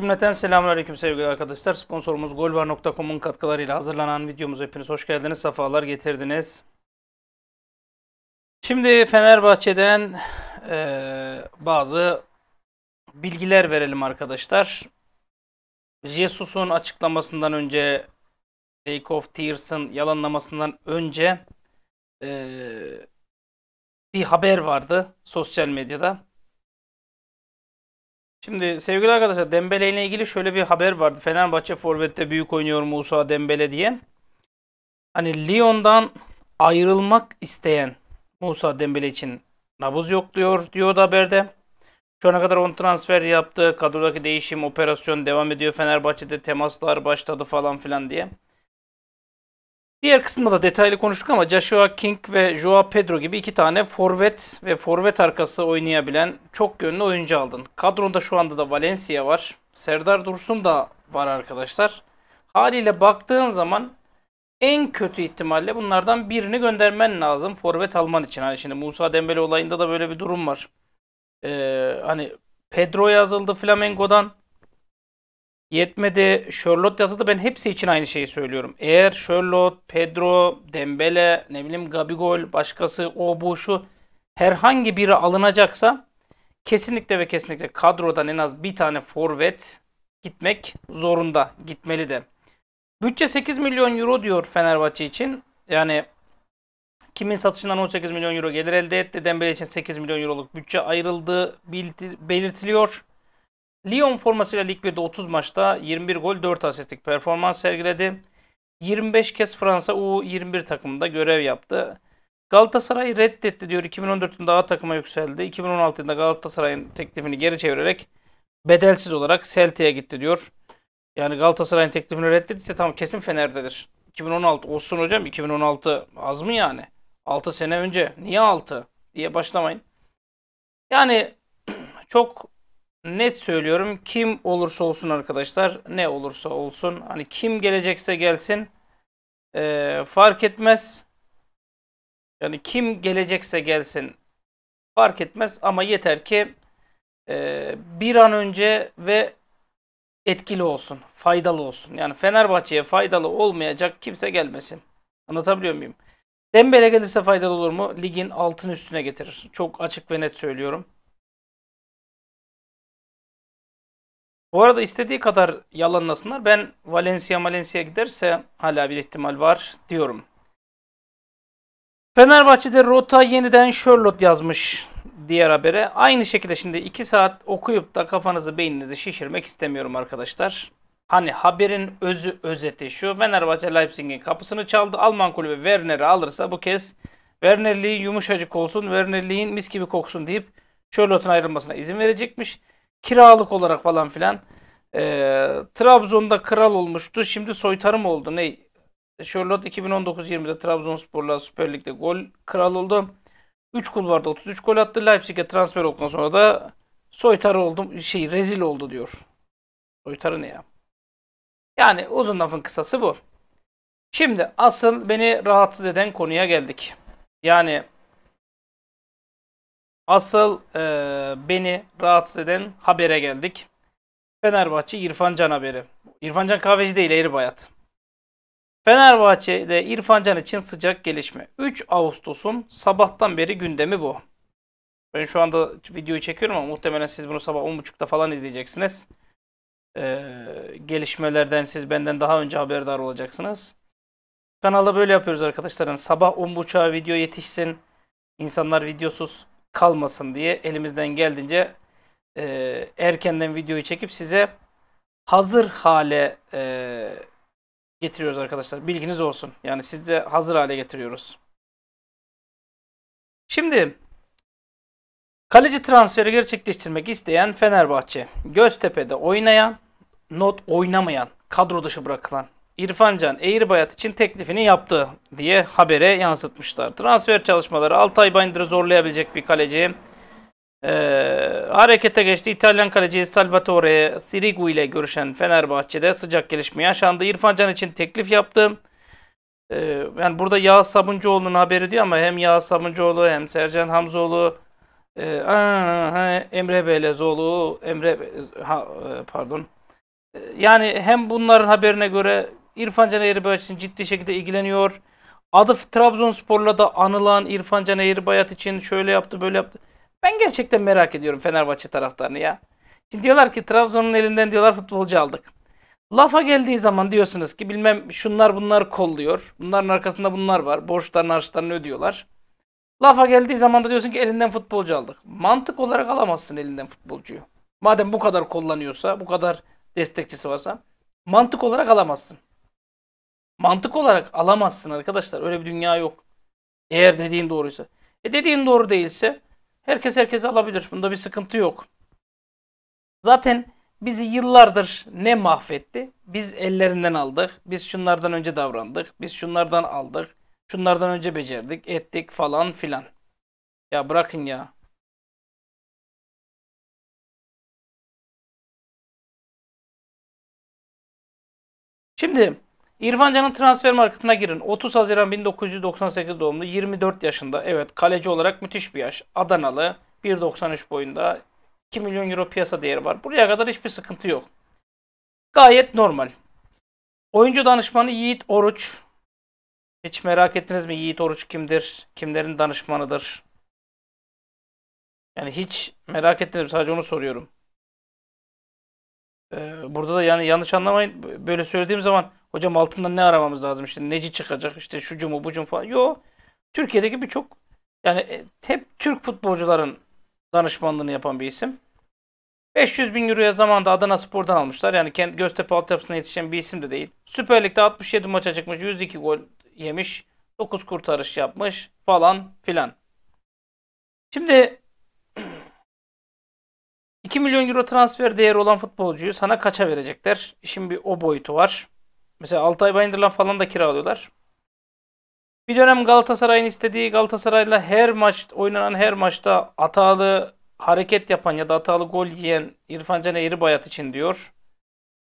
Cümleten selamünaleyküm sevgili arkadaşlar. Sponsorumuz golbar.com'un katkılarıyla hazırlanan videomuz hepiniz hoş geldiniz. Safalar getirdiniz. Şimdi Fenerbahçe'den e, bazı bilgiler verelim arkadaşlar. Jesus'un açıklamasından önce Lake of Tears'ın yalanlamasından önce e, bir haber vardı sosyal medyada. Şimdi sevgili arkadaşlar Dembele ile ilgili şöyle bir haber vardı. Fenerbahçe forvette büyük oynuyor Musa Dembele diye. Hani Lyon'dan ayrılmak isteyen Musa Dembele için nabız yok diyor diyor da haberde. Şu ana kadar 10 transfer yaptı. Kadrodaki değişim, operasyon devam ediyor. Fenerbahçe'de temaslar başladı falan filan diye. Diğer kısımda da detaylı konuştuk ama Joshua King ve Joao Pedro gibi iki tane forvet ve forvet arkası oynayabilen çok yönlü oyuncu aldın. Kadronda şu anda da Valencia var. Serdar Dursun da var arkadaşlar. Haliyle baktığın zaman en kötü ihtimalle bunlardan birini göndermen lazım forvet alman için. Hani şimdi Musa Dembele olayında da böyle bir durum var. Ee, hani Pedro yazıldı Flamengo'dan. Yetmedi. Sherlock yazıldı. Ben hepsi için aynı şeyi söylüyorum. Eğer Sherlock, Pedro, Dembele, ne bileyim Gabigol, başkası o bu şu herhangi biri alınacaksa kesinlikle ve kesinlikle kadrodan en az bir tane forvet gitmek zorunda. Gitmeli de. Bütçe 8 milyon euro diyor Fenerbahçe için. Yani kimin satışından 18 milyon euro gelir elde etti. Dembele için 8 milyon euroluk bütçe ayrıldı belirtiliyor. Lyon formasıyla Lig 1'de 30 maçta 21 gol 4 asistlik performans sergiledi. 25 kez Fransa U21 takımında görev yaptı. Galatasaray reddetti diyor. 2014 yılında A takıma yükseldi. 2016'da Galatasaray'ın teklifini geri çevirerek bedelsiz olarak Celtic'e gitti diyor. Yani Galatasaray'ın teklifini reddettiyse tamam kesin Fener'dedir. 2016 olsun hocam 2016 az mı yani? 6 sene önce niye 6 diye başlamayın. Yani çok net söylüyorum kim olursa olsun arkadaşlar ne olursa olsun hani kim gelecekse gelsin e, fark etmez. Yani kim gelecekse gelsin fark etmez ama yeter ki e, bir an önce ve etkili olsun, faydalı olsun. Yani Fenerbahçe'ye faydalı olmayacak kimse gelmesin. Anlatabiliyor muyum? Dembele gelirse faydalı olur mu? Ligin altın üstüne getirir. Çok açık ve net söylüyorum. Bu arada istediği kadar yalanlasınlar. Ben Valencia Valencia giderse hala bir ihtimal var diyorum. Fenerbahçe'de rota yeniden Sherlock yazmış diğer habere. Aynı şekilde şimdi 2 saat okuyup da kafanızı beyninizi şişirmek istemiyorum arkadaşlar. Hani haberin özü özeti şu. Fenerbahçe Leipzig'in kapısını çaldı. Alman kulübü Werner'i alırsa bu kez Werner'liği yumuşacık olsun, Werner'liğin mis gibi koksun deyip Charlotte'un ayrılmasına izin verecekmiş kiralık olarak falan filan. E, Trabzon'da kral olmuştu. Şimdi soytarım oldu. Ne? Charlotte 2019-20'de Trabzonspor'la Süper Lig'de gol kral oldu. 3 kulvarda 33 gol attı. Leipzig'e transfer olduktan sonra da Soytar oldum. Şey rezil oldu diyor. Soytarı ne ya? Yani uzun lafın kısası bu. Şimdi asıl beni rahatsız eden konuya geldik. Yani Asıl e, beni rahatsız eden habere geldik. Fenerbahçe İrfan Can haberi. İrfan Can kahveci değil Eğri Bayat. Fenerbahçe'de İrfan Can için sıcak gelişme. 3 Ağustos'un sabahtan beri gündemi bu. Ben şu anda videoyu çekiyorum ama muhtemelen siz bunu sabah 10.30'da falan izleyeceksiniz. Ee, gelişmelerden siz benden daha önce haberdar olacaksınız. Kanalda böyle yapıyoruz arkadaşlar. Yani sabah 10.30'a video yetişsin. İnsanlar videosuz kalmasın diye elimizden geldiğince e, erkenden videoyu çekip size hazır hale e, getiriyoruz arkadaşlar. Bilginiz olsun. Yani siz de hazır hale getiriyoruz. Şimdi kaleci transferi gerçekleştirmek isteyen Fenerbahçe, Göztepe'de oynayan, not oynamayan, kadro dışı bırakılan İrfancan Eğirbayat için teklifini yaptı diye habere yansıtmışlar. Transfer çalışmaları Altay Bayındır'ı zorlayabilecek bir kaleci. Ee, harekete geçti. İtalyan kaleci Salvatore Sirigu ile görüşen Fenerbahçe'de sıcak gelişme yaşandı. İrfancan için teklif yaptı. Ee, yani burada Yağız Sabuncuoğlu'nun haberi diyor ama hem Yağız Sabuncuoğlu hem Sercan Hamzoğlu e, aa, Emre Belezoğlu Emre ha, e, pardon ee, yani hem bunların haberine göre İrfan Can Eğirbayat için ciddi şekilde ilgileniyor. Adı Trabzonspor'la da anılan İrfan Can Eğirbayat için şöyle yaptı böyle yaptı. Ben gerçekten merak ediyorum Fenerbahçe taraftarını ya. Şimdi diyorlar ki Trabzon'un elinden diyorlar futbolcu aldık. Lafa geldiği zaman diyorsunuz ki bilmem şunlar bunlar kolluyor. Bunların arkasında bunlar var. Borçlarını harçlarını ödüyorlar. Lafa geldiği zaman da diyorsun ki elinden futbolcu aldık. Mantık olarak alamazsın elinden futbolcuyu. Madem bu kadar kullanıyorsa, bu kadar destekçisi varsa mantık olarak alamazsın. Mantık olarak alamazsın arkadaşlar. Öyle bir dünya yok. Eğer dediğin doğruysa. E dediğin doğru değilse herkes herkes alabilir. Bunda bir sıkıntı yok. Zaten bizi yıllardır ne mahvetti? Biz ellerinden aldık. Biz şunlardan önce davrandık. Biz şunlardan aldık. Şunlardan önce becerdik, ettik falan filan. Ya bırakın ya. Şimdi İrfan Can'ın transfer marketine girin. 30 Haziran 1998 doğumlu 24 yaşında. Evet kaleci olarak müthiş bir yaş. Adanalı 1.93 boyunda 2 milyon euro piyasa değeri var. Buraya kadar hiçbir sıkıntı yok. Gayet normal. Oyuncu danışmanı Yiğit Oruç. Hiç merak ettiniz mi Yiğit Oruç kimdir? Kimlerin danışmanıdır? Yani hiç merak ettiniz mi? Sadece onu soruyorum. Ee, burada da yani yanlış anlamayın. Böyle söylediğim zaman Hocam altında ne aramamız lazım işte neci çıkacak işte şu cumu bu cum falan. Yok. Türkiye'deki birçok yani e, hep Türk futbolcuların danışmanlığını yapan bir isim. 500 bin euroya zamanda Adana Spor'dan almışlar. Yani kendi Göztepe altyapısına yetişen bir isim de değil. Süper Lig'de 67 maça çıkmış. 102 gol yemiş. 9 kurtarış yapmış falan filan. Şimdi 2 milyon euro transfer değeri olan futbolcuyu sana kaça verecekler? İşin bir o boyutu var. Mesela Altay Bayındır'la falan da kiralıyorlar. Bir dönem Galatasaray'ın istediği Galatasaray'la her maç oynanan her maçta hatalı hareket yapan ya da hatalı gol yiyen İrfan Can Eğribayat için diyor.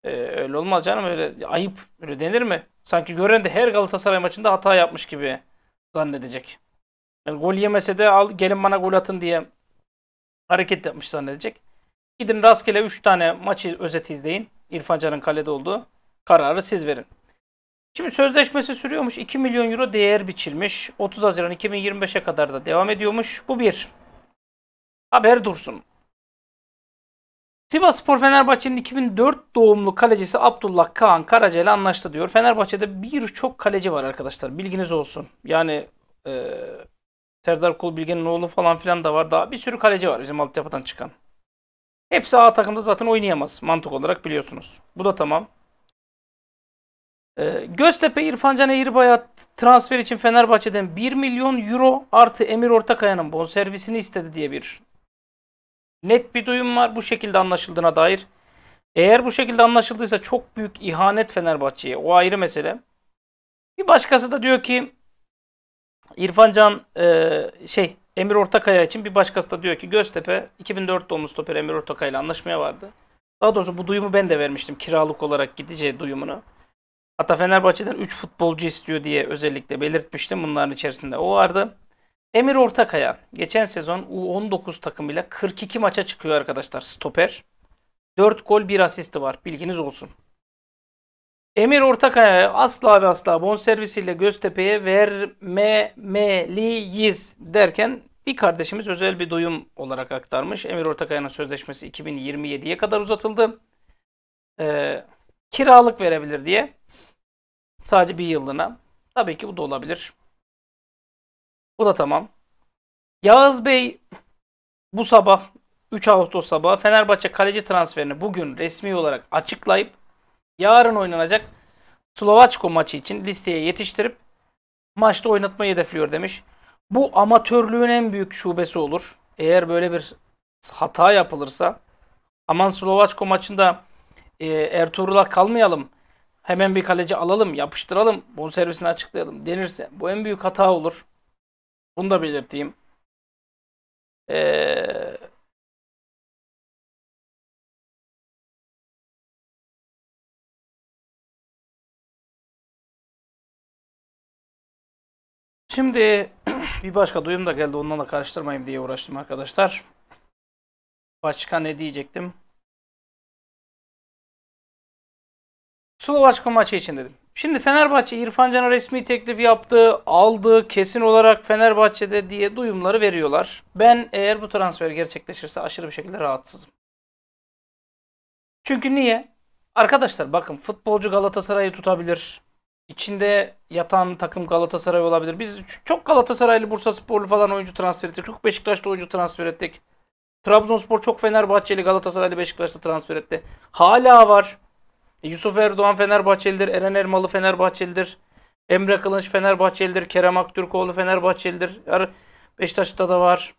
Ee, öyle olmaz canım öyle ayıp öyle denir mi? Sanki gören de her Galatasaray maçında hata yapmış gibi zannedecek. Yani gol yemese de al gelin bana gol atın diye hareket yapmış zannedecek. Gidin rastgele 3 tane maçı özet izleyin. İrfan Can'ın kalede olduğu. Kararı siz verin. Şimdi sözleşmesi sürüyormuş. 2 milyon euro değer biçilmiş. 30 Haziran 2025'e kadar da devam ediyormuş. Bu bir. Haber dursun. Sivas Spor Fenerbahçe'nin 2004 doğumlu kalecisi Abdullah Kaan Karaca ile anlaştı diyor. Fenerbahçe'de birçok kaleci var arkadaşlar. Bilginiz olsun. Yani e, Serdar Kulbilge'nin oğlu falan filan da var. Daha bir sürü kaleci var bizim altyapıdan çıkan. Hepsi A takımda zaten oynayamaz mantık olarak biliyorsunuz. Bu da tamam. E, Göztepe İrfancan Eğirbay'a transfer için Fenerbahçe'den 1 milyon euro artı Emir Ortakaya'nın bonservisini istedi diye bir net bir duyum var bu şekilde anlaşıldığına dair. Eğer bu şekilde anlaşıldıysa çok büyük ihanet Fenerbahçe'ye. O ayrı mesele. Bir başkası da diyor ki İrfan Can e, şey Emir Ortakaya için bir başkası da diyor ki Göztepe 2004 doğumlu stoper Emir Ortakaya ile anlaşmaya vardı. Daha doğrusu bu duyumu ben de vermiştim kiralık olarak gideceği duyumunu. Hatta Fenerbahçe'den 3 futbolcu istiyor diye özellikle belirtmiştim bunların içerisinde. O vardı. Emir Ortakaya geçen sezon U19 takımıyla 42 maça çıkıyor arkadaşlar stoper. 4 gol 1 asisti var bilginiz olsun. Emir Ortakaya'ya asla ve asla bonservisiyle Göztepe'ye vermemeliyiz derken bir kardeşimiz özel bir duyum olarak aktarmış. Emir Ortakaya'nın sözleşmesi 2027'ye kadar uzatıldı. Ee, kiralık verebilir diye. Sadece bir yıllığına. Tabii ki bu da olabilir. Bu da tamam. Yağız Bey bu sabah 3 Ağustos sabahı Fenerbahçe kaleci transferini bugün resmi olarak açıklayıp yarın oynanacak Slovaçko maçı için listeye yetiştirip maçta oynatmayı hedefliyor demiş. Bu amatörlüğün en büyük şubesi olur. Eğer böyle bir hata yapılırsa aman Slovaçko maçında e, Ertuğrul'a kalmayalım hemen bir kaleci alalım, yapıştıralım, bonservisini açıklayalım denirse bu en büyük hata olur. Bunu da belirteyim. Ee, Şimdi bir başka duyum da geldi. Ondan da karıştırmayayım diye uğraştım arkadaşlar. Başka ne diyecektim? Slovaçka maçı için dedim. Şimdi Fenerbahçe İrfan Can'a resmi teklif yaptı, aldı, kesin olarak Fenerbahçe'de diye duyumları veriyorlar. Ben eğer bu transfer gerçekleşirse aşırı bir şekilde rahatsızım. Çünkü niye? Arkadaşlar bakın futbolcu Galatasaray'ı tutabilir. İçinde yatan takım Galatasaray olabilir. Biz çok Galatasaraylı, Bursa Sporlu falan oyuncu transfer ettik. Çok Beşiktaşlı oyuncu transfer ettik. Trabzonspor çok Fenerbahçeli, Galatasaraylı, Beşiktaşlı transfer etti. Hala var. E, Yusuf Erdoğan Fenerbahçelidir. Eren Ermalı Fenerbahçelidir. Emre Kılınç Fenerbahçelidir. Kerem Aktürkoğlu Fenerbahçelidir. Beşiktaş'ta da var.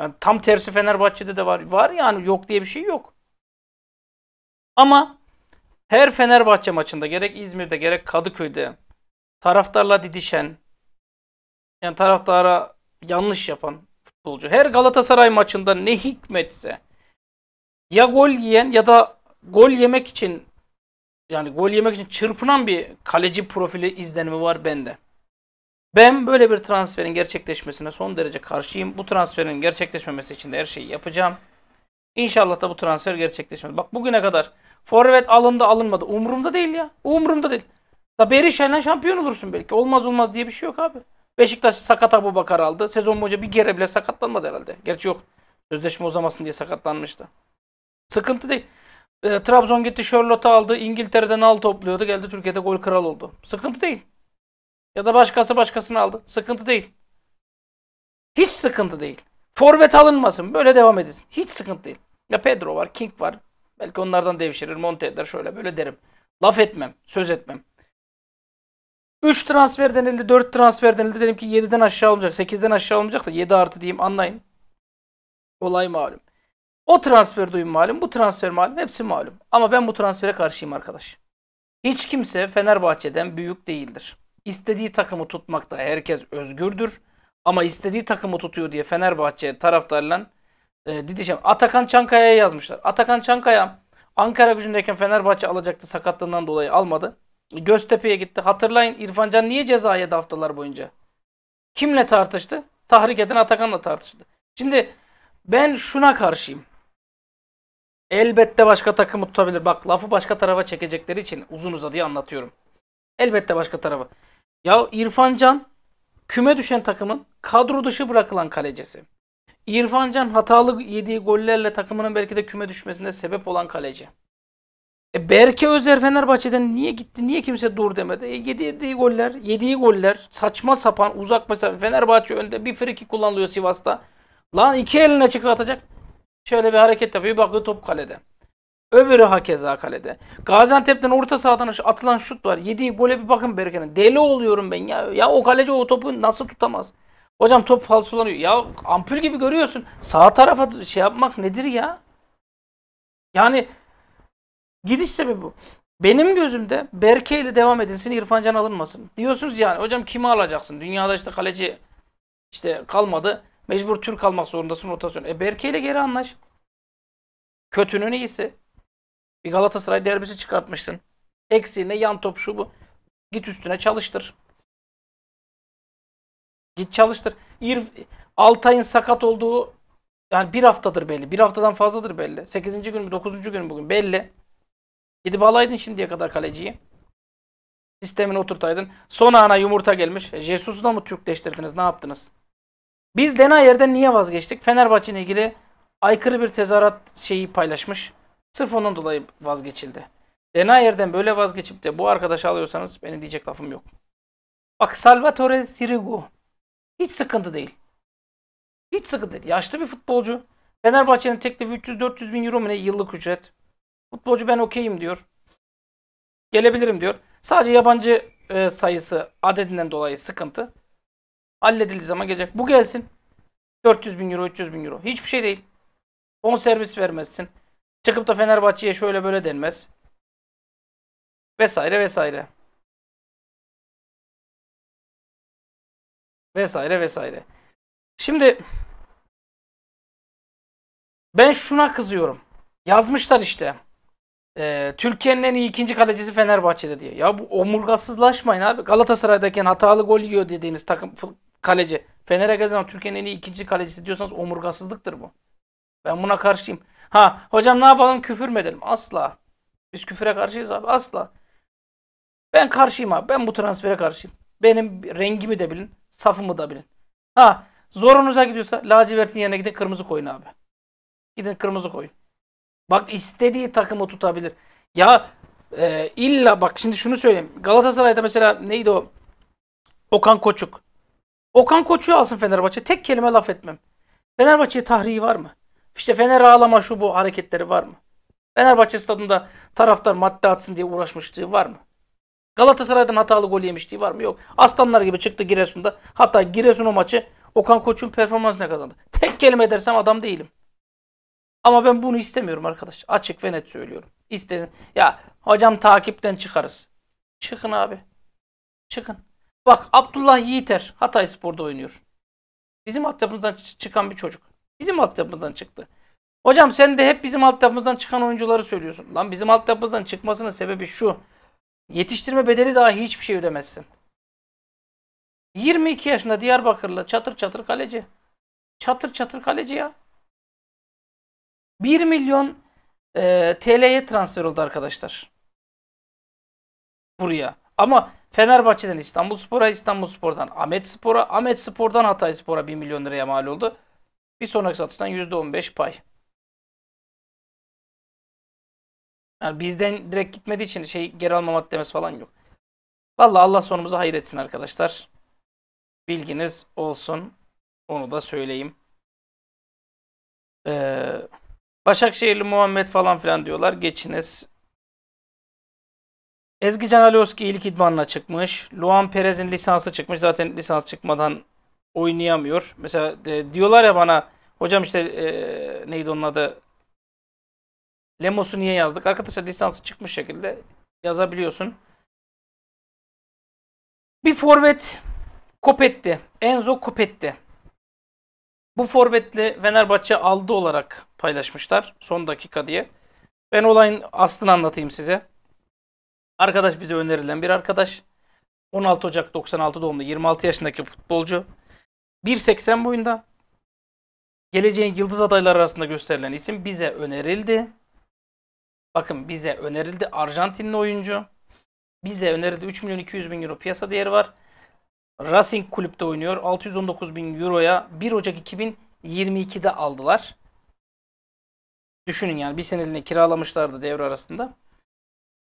Yani tam tersi Fenerbahçe'de de var. Var yani yok diye bir şey yok. Ama her Fenerbahçe maçında gerek İzmir'de gerek Kadıköy'de taraftarla didişen yani taraftara yanlış yapan futbolcu. Her Galatasaray maçında ne hikmetse ya gol yiyen ya da gol yemek için yani gol yemek için çırpınan bir kaleci profili izlenimi var bende. Ben böyle bir transferin gerçekleşmesine son derece karşıyım. Bu transferin gerçekleşmemesi için de her şeyi yapacağım. İnşallah da bu transfer gerçekleşmez. Bak bugüne kadar forvet alındı alınmadı. Umurumda değil ya. Umurumda değil. Da Berişen'le şampiyon olursun belki. Olmaz olmaz diye bir şey yok abi. Beşiktaş sakat Abu Bakar aldı. Sezon boyunca bir kere bile sakatlanmadı herhalde. Gerçi yok. Sözleşme uzamasın diye sakatlanmıştı. Sıkıntı değil. E, Trabzon gitti Charlotte'u aldı. İngiltere'den al topluyordu. Geldi Türkiye'de gol kral oldu. Sıkıntı değil. Ya da başkası başkasını aldı. Sıkıntı değil. Hiç sıkıntı değil. Forvet alınmasın. Böyle devam edilsin. Hiç sıkıntı değil. Ya Pedro var, King var. Belki onlardan devşirir, monte eder. Şöyle böyle derim. Laf etmem, söz etmem. 3 transfer denildi, 4 transfer denildi. Dedim ki 7'den aşağı olmayacak. 8'den aşağı olmayacak da 7 artı diyeyim anlayın. Olay malum. O transfer duyum malum, bu transfer malum, hepsi malum. Ama ben bu transfere karşıyım arkadaş. Hiç kimse Fenerbahçe'den büyük değildir. İstediği takımı tutmakta herkes özgürdür. Ama istediği takımı tutuyor diye Fenerbahçe taraftarla e, didişem. Atakan Çankaya'ya yazmışlar. Atakan Çankaya Ankara gücündeyken Fenerbahçe alacaktı sakatlığından dolayı almadı. Göztepe'ye gitti. Hatırlayın İrfan Can niye ceza yedi haftalar boyunca? Kimle tartıştı? Tahrik eden Atakan'la tartıştı. Şimdi ben şuna karşıyım. Elbette başka takım tutabilir. Bak lafı başka tarafa çekecekleri için uzun uzadıya anlatıyorum. Elbette başka tarafa. Ya İrfan Can küme düşen takımın kadro dışı bırakılan kalecisi. İrfan Can hatalı yediği gollerle takımının belki de küme düşmesine sebep olan kaleci. E Berke Özer Fenerbahçe'den niye gitti? Niye kimse dur demedi? E yediği goller, yediği goller saçma sapan uzak mesafe. Fenerbahçe önde bir friki kullanılıyor Sivas'ta. Lan iki eline çıksa atacak. Şöyle bir hareket yapıyor. Bakıyor top kalede. Öbürü hakeza kalede. Gaziantep'ten orta sahadan atılan şut var. Yediği gole bir bakın Berkan'ın. Deli oluyorum ben ya. Ya o kaleci o topu nasıl tutamaz? Hocam top falsolanıyor. Ya ampul gibi görüyorsun. Sağ tarafa şey yapmak nedir ya? Yani gidiş sebebi bu. Benim gözümde Berke ile devam edilsin, İrfan Can alınmasın. Diyorsunuz yani hocam kimi alacaksın? Dünyada işte kaleci işte kalmadı. Mecbur Türk almak zorundasın rotasyon. E Berke ile geri anlaş. Kötünün iyisi. Bir Galatasaray derbisi çıkartmışsın. Eksiğine yan top şu bu. Git üstüne çalıştır. Git çalıştır. İr Altay'ın sakat olduğu yani bir haftadır belli. Bir haftadan fazladır belli. Sekizinci gün mü? Dokuzuncu gün bugün belli. Gidip alaydın şimdiye kadar kaleciyi. Sistemini oturtaydın. Son ana yumurta gelmiş. E, Jesus'u da mı Türkleştirdiniz? Ne yaptınız? Biz Denayer'den niye vazgeçtik? Fenerbahçe'yle ilgili aykırı bir tezahürat şeyi paylaşmış. Sırf onun dolayı vazgeçildi. Denayer'den böyle vazgeçip de bu arkadaşı alıyorsanız benim diyecek lafım yok. Bak Salvatore Sirigu hiç sıkıntı değil. Hiç sıkıntı değil. Yaşlı bir futbolcu. Fenerbahçe'nin teklifi 300-400 bin euro mu ne yıllık ücret. Futbolcu ben okeyim diyor. Gelebilirim diyor. Sadece yabancı e, sayısı adedinden dolayı sıkıntı. Halledildiği zaman gelecek. Bu gelsin. 400 bin euro, 300 bin euro. Hiçbir şey değil. 10 servis vermezsin. Çıkıp da Fenerbahçe'ye şöyle böyle denmez. Vesaire vesaire. Vesaire vesaire. Şimdi ben şuna kızıyorum. Yazmışlar işte. E, Türkiye'nin en iyi ikinci kalecisi Fenerbahçe'de diye. Ya bu omurgasızlaşmayın abi. Galatasaray'dayken hatalı gol yiyor dediğiniz takım kaleci. Fener'e geldiği zaman Türkiye'nin en iyi ikinci kalecisi diyorsanız omurgasızlıktır bu. Ben buna karşıyım. Ha hocam ne yapalım küfür mü edelim? Asla. Biz küfüre karşıyız abi asla. Ben karşıyım abi. Ben bu transfere karşıyım. Benim rengimi de bilin. Safımı da bilin. Ha zorunuza gidiyorsa lacivertin yerine gidin kırmızı koyun abi. Gidin kırmızı koyun. Bak istediği takımı tutabilir. Ya e, illa bak şimdi şunu söyleyeyim. Galatasaray'da mesela neydi o? Okan Koçuk. Okan Koç'u alsın Fenerbahçe. Tek kelime laf etmem. Fenerbahçe'ye tahriği var mı? İşte Fener ağlama şu bu hareketleri var mı? Fenerbahçe stadında taraftar madde atsın diye uğraşmışlığı var mı? Galatasaray'dan hatalı gol yemişliği var mı? Yok. Aslanlar gibi çıktı Giresun'da. Hatta Giresun o maçı Okan Koç'un performansına kazandı. Tek kelime dersem adam değilim. Ama ben bunu istemiyorum arkadaş. Açık ve net söylüyorum. İstedim. Ya hocam takipten çıkarız. Çıkın abi. Çıkın. Bak Abdullah Yiğiter Hatay Spor'da oynuyor. Bizim altyapımızdan çıkan bir çocuk. Bizim altyapımızdan çıktı. Hocam sen de hep bizim altyapımızdan çıkan oyuncuları söylüyorsun. Lan bizim altyapımızdan çıkmasının sebebi şu. Yetiştirme bedeli dahi hiçbir şey ödemezsin. 22 yaşında Diyarbakırlı çatır çatır kaleci. Çatır çatır kaleci ya. 1 milyon e, TL'ye transfer oldu arkadaşlar. Buraya. Ama Fenerbahçe'den İstanbulspor'a, İstanbulspordan, İstanbul Spor'dan Ahmet Spor'a, Ahmet Spor'dan Hatay Spor'a 1 milyon liraya mal oldu. Bir sonraki satıştan %15 pay. Yani bizden direkt gitmediği için şey geri alma maddemiz falan yok. Vallahi Allah sonumuzu hayır etsin arkadaşlar. Bilginiz olsun. Onu da söyleyeyim. Ee, Başakşehirli Muhammed falan filan diyorlar. Geçiniz. Ezgi Can Alioski ilk idmanla çıkmış. Luan Perez'in lisansı çıkmış. Zaten lisans çıkmadan oynayamıyor. Mesela de, diyorlar ya bana hocam işte e, neydi onun adı? Lemos'u niye yazdık? Arkadaşlar lisansı çıkmış şekilde yazabiliyorsun. Bir forvet Kopetti. Enzo Kopetti. Bu forvetli Fenerbahçe aldı olarak paylaşmışlar son dakika diye. Ben olayın aslını anlatayım size. Arkadaş bize önerilen bir arkadaş. 16 Ocak 96 doğumlu 26 yaşındaki futbolcu. 1.80 boyunda. Geleceğin yıldız adayları arasında gösterilen isim bize önerildi. Bakın bize önerildi Arjantinli oyuncu. Bize önerildi 3 milyon 200 bin euro piyasa değeri var. Racing kulüpte oynuyor. 619 bin euroya 1 Ocak 2022'de aldılar. Düşünün yani bir seneliğine kiralamışlardı devre arasında.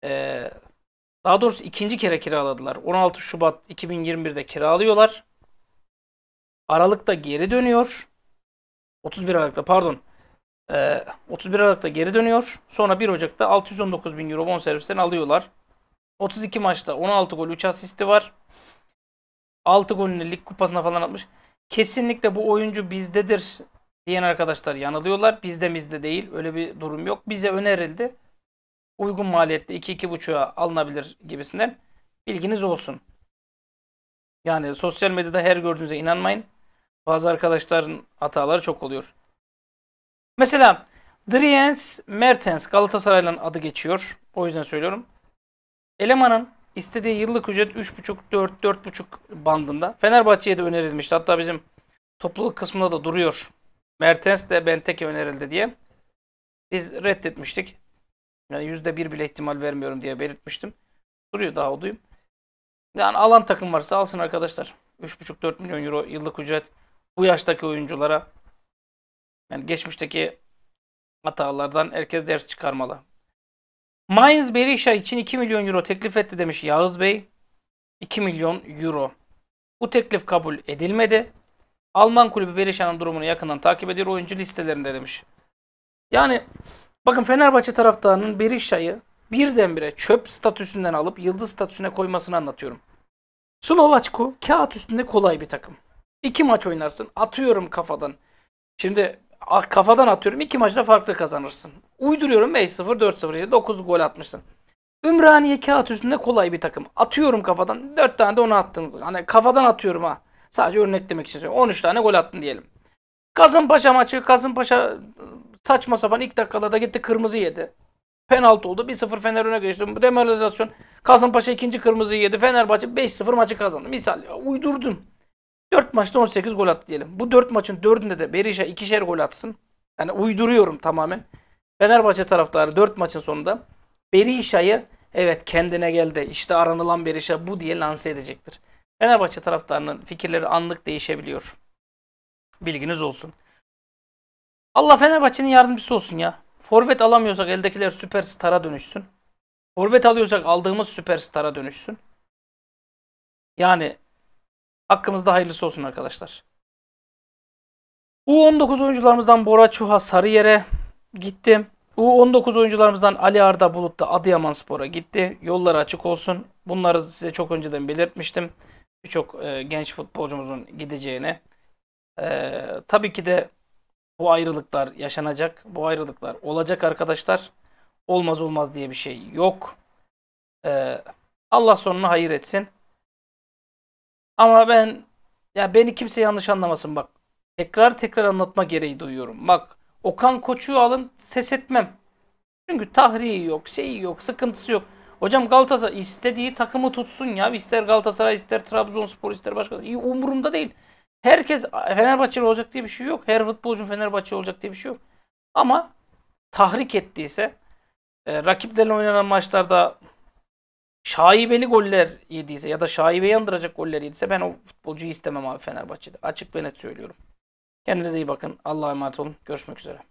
Ee, daha doğrusu ikinci kere kiraladılar. 16 Şubat 2021'de kiralıyorlar. Aralık'ta geri dönüyor. 31 Aralık'ta pardon. 31 ee, Aralık'ta geri dönüyor. Sonra 1 Ocak'ta 619 bin euro bon servisten alıyorlar. 32 maçta 16 gol 3 asisti var. 6 golünü lig kupasına falan atmış. Kesinlikle bu oyuncu bizdedir diyen arkadaşlar yanılıyorlar. Bizde bizde değil. Öyle bir durum yok. Bize önerildi uygun maliyette 2-2,5'a alınabilir gibisinden bilginiz olsun. Yani sosyal medyada her gördüğünüze inanmayın. Bazı arkadaşların hataları çok oluyor. Mesela Driens Mertens Galatasaray'ın adı geçiyor. O yüzden söylüyorum. Elemanın istediği yıllık ücret 3.5-4-4.5 bandında. Fenerbahçe'ye de önerilmişti. Hatta bizim topluluk kısmında da duruyor. Mertens de Benteke önerildi diye. Biz reddetmiştik. Yani yüzde bir bile ihtimal vermiyorum diye belirtmiştim. Duruyor daha odayım. Yani alan takım varsa alsın arkadaşlar. 3,5-4 milyon euro yıllık ücret bu yaştaki oyunculara yani geçmişteki hatalardan herkes ders çıkarmalı. Mainz Berisha için 2 milyon euro teklif etti demiş Yağız Bey. 2 milyon euro. Bu teklif kabul edilmedi. Alman kulübü Berisha'nın durumunu yakından takip ediyor. Oyuncu listelerinde demiş. Yani Bakın Fenerbahçe taraftarının Berisha'yı birdenbire çöp statüsünden alıp yıldız statüsüne koymasını anlatıyorum. Slovaçko kağıt üstünde kolay bir takım. İki maç oynarsın. Atıyorum kafadan. Şimdi kafadan atıyorum. İki maçta farklı kazanırsın. Uyduruyorum 5-0, 4-0 işte 9 gol atmışsın. Ümraniye kağıt üstünde kolay bir takım. Atıyorum kafadan. 4 tane de onu attınız. Hani kafadan atıyorum ha. Sadece örneklemek için söylüyorum. 13 tane gol attın diyelim. Kasımpaşa maçı Kasımpaşa Saçma sapan ilk dakikalarda gitti kırmızı yedi. Penaltı oldu. 1-0 Fener öne geçti. Demoralizasyon. Kasımpaşa ikinci kırmızıyı yedi. Fenerbahçe 5-0 maçı kazandı. Misal ya, uydurdum. 4 maçta 18 gol attı diyelim. Bu 4 maçın 4'ünde de Berisha ikişer gol atsın. Yani uyduruyorum tamamen. Fenerbahçe taraftarı 4 maçın sonunda Berisha'yı evet kendine geldi. İşte aranılan Berisha bu diye lanse edecektir. Fenerbahçe taraftarının fikirleri anlık değişebiliyor. Bilginiz olsun. Allah Fenerbahçe'nin yardımcısı olsun ya. Forvet alamıyorsak eldekiler süperstara dönüşsün. Forvet alıyorsak aldığımız süperstara dönüşsün. Yani hakkımızda hayırlısı olsun arkadaşlar. U19 oyuncularımızdan Bora Çuha Sarıyer'e gitti. U19 oyuncularımızdan Ali Arda Bulut da Adıyaman Spor'a gitti. Yollar açık olsun. Bunları size çok önceden belirtmiştim. Birçok e, genç futbolcumuzun gideceğini. E, tabii ki de bu ayrılıklar yaşanacak. Bu ayrılıklar olacak arkadaşlar. Olmaz olmaz diye bir şey yok. Ee, Allah sonunu hayır etsin. Ama ben ya beni kimse yanlış anlamasın bak. Tekrar tekrar anlatma gereği duyuyorum. Bak Okan Koç'u alın ses etmem. Çünkü tahriği yok, şeyi yok, sıkıntısı yok. Hocam Galatasaray istediği takımı tutsun ya. İster Galatasaray, ister Trabzonspor, ister başka. İyi, umurumda değil herkes Fenerbahçeli olacak diye bir şey yok. Her futbolcu Fenerbahçeli olacak diye bir şey yok. Ama tahrik ettiyse, e, rakiplerle oynanan maçlarda şaibeli goller yediyse ya da şaibe yandıracak goller yediyse ben o futbolcuyu istemem abi Fenerbahçe'de. Açık ve net söylüyorum. Kendinize iyi bakın. Allah'a emanet olun. Görüşmek üzere.